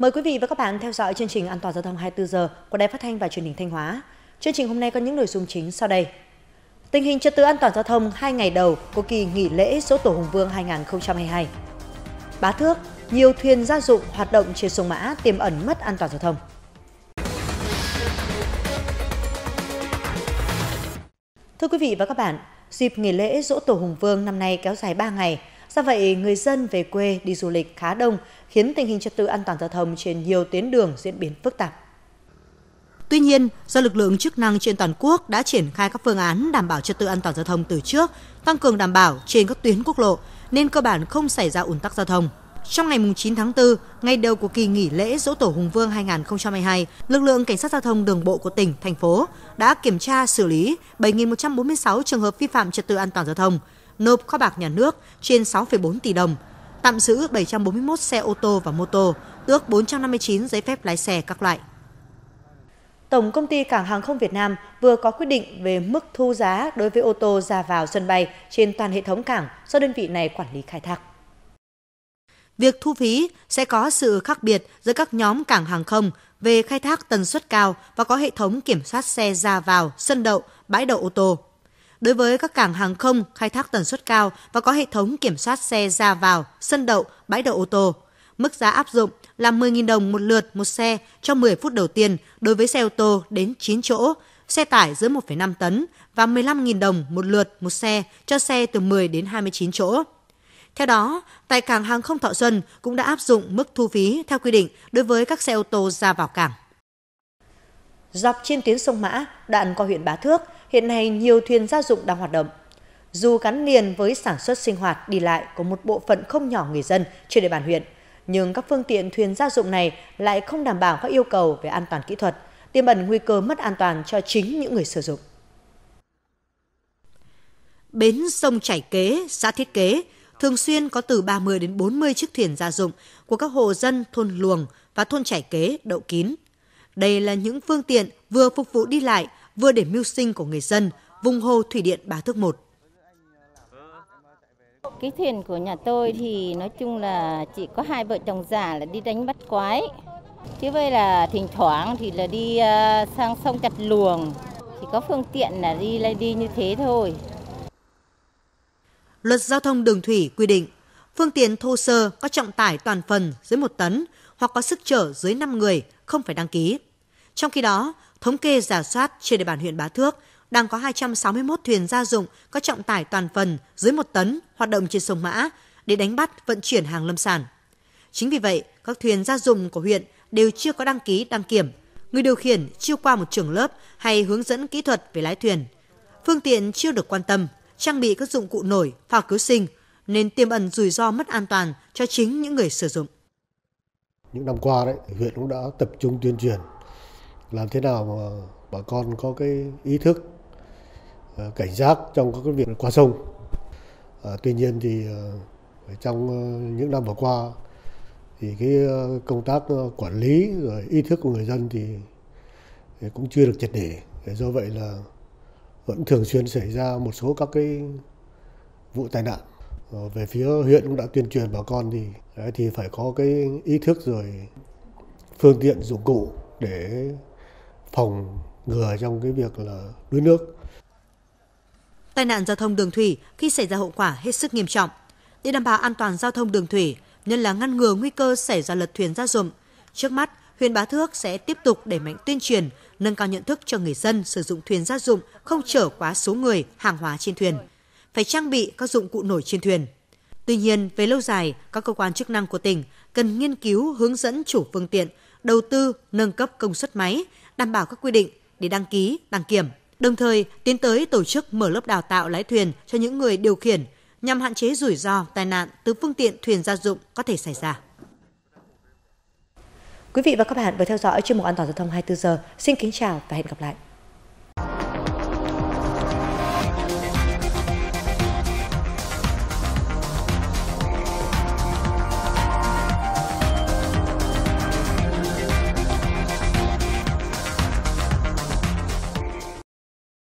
Mời quý vị và các bạn theo dõi chương trình An toàn giao thông 24 giờ của Đài Phát thanh và Truyền hình Thanh Hóa. Chương trình hôm nay có những nội dung chính sau đây. Tình hình trật tự an toàn giao thông hai ngày đầu của kỳ nghỉ lễ Dỗ Tổ Hùng Vương 2022. Bá Thước, nhiều thuyền gia dụng hoạt động trên sông Mã tiềm ẩn mất an toàn giao thông. Thưa quý vị và các bạn, dịp nghỉ lễ Dỗ Tổ Hùng Vương năm nay kéo dài 3 ngày, Do vậy, người dân về quê đi du lịch khá đông, khiến tình hình trật tự an toàn giao thông trên nhiều tuyến đường diễn biến phức tạp. Tuy nhiên, do lực lượng chức năng trên toàn quốc đã triển khai các phương án đảm bảo trật tự an toàn giao thông từ trước, tăng cường đảm bảo trên các tuyến quốc lộ, nên cơ bản không xảy ra ủn tắc giao thông. Trong ngày 9 tháng 4, ngày đầu của kỳ nghỉ lễ Dỗ Tổ Hùng Vương 2022, lực lượng cảnh sát giao thông đường bộ của tỉnh, thành phố đã kiểm tra xử lý 7.146 trường hợp vi phạm trật tự an toàn giao thông, nộp kho bạc nhà nước trên 6,4 tỷ đồng, tạm giữ 741 xe ô tô và mô tô, tước 459 giấy phép lái xe các loại. Tổng công ty Cảng hàng không Việt Nam vừa có quyết định về mức thu giá đối với ô tô ra vào sân bay trên toàn hệ thống cảng do đơn vị này quản lý khai thác. Việc thu phí sẽ có sự khác biệt giữa các nhóm cảng hàng không về khai thác tần suất cao và có hệ thống kiểm soát xe ra vào, sân đậu, bãi đậu ô tô đối với các cảng hàng không khai thác tần suất cao và có hệ thống kiểm soát xe ra vào, sân đậu, bãi đậu ô tô. Mức giá áp dụng là 10.000 đồng một lượt một xe trong 10 phút đầu tiên đối với xe ô tô đến 9 chỗ, xe tải dưới 1,5 tấn và 15.000 đồng một lượt một xe cho xe từ 10 đến 29 chỗ. Theo đó, tại cảng hàng không Thọ Xuân cũng đã áp dụng mức thu phí theo quy định đối với các xe ô tô ra vào cảng. Dọc trên tuyến sông Mã, đoạn qua huyện Bá Thước, hiện nay nhiều thuyền gia dụng đang hoạt động. Dù gắn liền với sản xuất sinh hoạt đi lại của một bộ phận không nhỏ người dân trên địa bàn huyện, nhưng các phương tiện thuyền gia dụng này lại không đảm bảo các yêu cầu về an toàn kỹ thuật, tiềm ẩn nguy cơ mất an toàn cho chính những người sử dụng. Bến sông Chảy Kế, xã Thiết Kế, thường xuyên có từ 30 đến 40 chiếc thuyền gia dụng của các hộ dân thôn Luồng và thôn Chảy Kế đậu kín – đây là những phương tiện vừa phục vụ đi lại, vừa để mưu sinh của người dân vùng hồ thủy điện Bá Thước 1. Cái thuyền của nhà tôi thì nói chung là chỉ có hai vợ chồng già là đi đánh bắt quái. Chứ vậy là thỉnh thoảng thì là đi ờ, sang sông chặt luồng, chỉ có phương tiện là đi lại đi như thế thôi. Luật giao thông đường thủy quy định Phương tiện thô sơ có trọng tải toàn phần dưới 1 tấn hoặc có sức chở dưới 5 người không phải đăng ký. Trong khi đó, thống kê giả soát trên địa bàn huyện Bá Thước đang có 261 thuyền gia dụng có trọng tải toàn phần dưới 1 tấn hoạt động trên sông Mã để đánh bắt vận chuyển hàng lâm sản. Chính vì vậy, các thuyền gia dụng của huyện đều chưa có đăng ký đăng kiểm. Người điều khiển chưa qua một trường lớp hay hướng dẫn kỹ thuật về lái thuyền. Phương tiện chưa được quan tâm, trang bị các dụng cụ nổi, phao cứu sinh – nên tiềm ẩn rủi ro mất an toàn cho chính những người sử dụng. Những năm qua đấy, huyện cũng đã tập trung tuyên truyền làm thế nào mà bà con có cái ý thức ờ, cảnh giác trong các cái việc qua sông. À, tuy nhiên thì ờ, trong những năm vừa qua thì cái công tác quản lý rồi ý thức của người dân thì cũng chưa được triệt để. Do vậy là vẫn thường xuyên xảy ra một số các cái vụ tai nạn Ờ, về phía huyện cũng đã tuyên truyền bà con thì đấy, thì phải có cái ý thức rồi phương tiện dụng cụ để phòng ngừa trong cái việc là đuối nước. Tai nạn giao thông đường thủy khi xảy ra hậu quả hết sức nghiêm trọng. Để đảm bảo an toàn giao thông đường thủy, nhất là ngăn ngừa nguy cơ xảy ra lật thuyền ra dụng. Trước mắt, huyện Bá Thước sẽ tiếp tục đẩy mạnh tuyên truyền, nâng cao nhận thức cho người dân sử dụng thuyền gia dụng không chở quá số người, hàng hóa trên thuyền phải trang bị các dụng cụ nổi trên thuyền. Tuy nhiên, về lâu dài, các cơ quan chức năng của tỉnh cần nghiên cứu hướng dẫn chủ phương tiện đầu tư nâng cấp công suất máy, đảm bảo các quy định để đăng ký, đăng kiểm. Đồng thời, tiến tới tổ chức mở lớp đào tạo lái thuyền cho những người điều khiển nhằm hạn chế rủi ro tai nạn từ phương tiện thuyền gia dụng có thể xảy ra. Quý vị và các bạn vừa theo dõi chuyên mục An toàn giao thông 24 giờ. Xin kính chào và hẹn gặp lại.